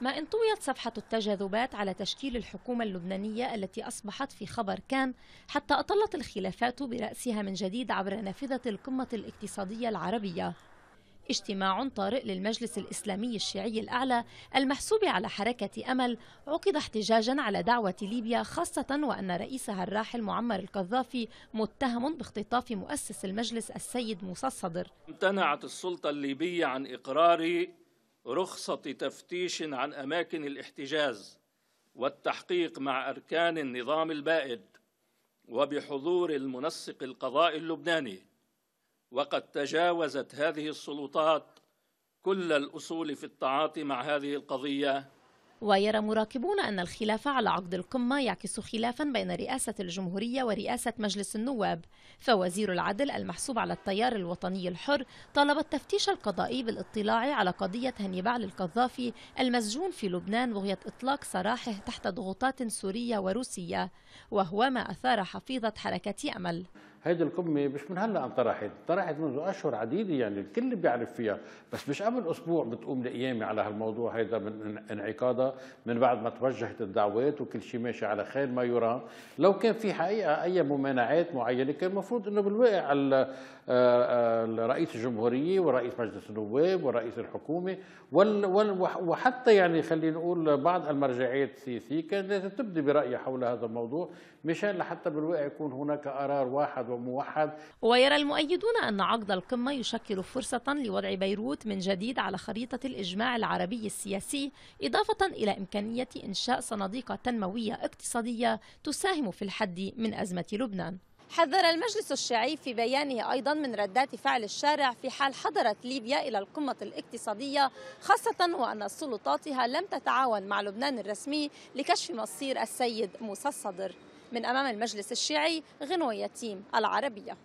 ما إن طويت صفحة التجاذبات على تشكيل الحكومة اللبنانية التي أصبحت في خبر كان حتى أطلت الخلافات برأسها من جديد عبر نافذة القمة الاقتصادية العربية اجتماع طارئ للمجلس الإسلامي الشيعي الأعلى المحسوب على حركة أمل عقد احتجاجا على دعوة ليبيا خاصة وأن رئيسها الراحل معمر القذافي متهم باختطاف مؤسس المجلس السيد موسى الصدر امتنعت السلطة الليبية عن إقرار رخصة تفتيش عن أماكن الاحتجاز والتحقيق مع أركان النظام البائد وبحضور المنسق القضائي اللبناني وقد تجاوزت هذه السلطات كل الأصول في التعاطي مع هذه القضية ويرى مراقبون أن الخلاف على عقد القمة يعكس خلافا بين رئاسة الجمهورية ورئاسة مجلس النواب فوزير العدل المحسوب على التيار الوطني الحر طلب التفتيش القضائي بالاطلاع على قضية هنيبال القذافي المسجون في لبنان بغية إطلاق سراحه تحت ضغوطات سورية وروسية وهو ما أثار حفيظة حركة أمل هيدي القمه مش من هلا انطرحت انطرحت منذ اشهر عديده يعني الكل بيعرف فيها بس مش قبل اسبوع بتقوم القيامه على هالموضوع هيدا من انعقادها من بعد ما توجهت الدعوات وكل شيء ماشي على خير ما يرام لو كان في حقيقه اي ممانعات معينه كان المفروض انه بالواقع آه، آه، رئيس الجمهوريه ورئيس مجلس النواب ورئيس الحكومه وحتى يعني خلينا نقول بعض المرجعيات السياسيه كان لازم تبدي برايها حول هذا الموضوع مشان لحتى بالواقع يكون هناك قرار واحد وموحد ويرى المؤيدون أن عقد القمة يشكل فرصة لوضع بيروت من جديد على خريطة الإجماع العربي السياسي إضافة إلى إمكانية إنشاء صناديق تنموية اقتصادية تساهم في الحد من أزمة لبنان حذر المجلس الشيعي في بيانه أيضا من ردات فعل الشارع في حال حضرت ليبيا إلى القمة الاقتصادية خاصة وأن سلطاتها لم تتعاون مع لبنان الرسمي لكشف مصير السيد موسى الصدر من أمام المجلس الشيعي غنوة يتيم العربية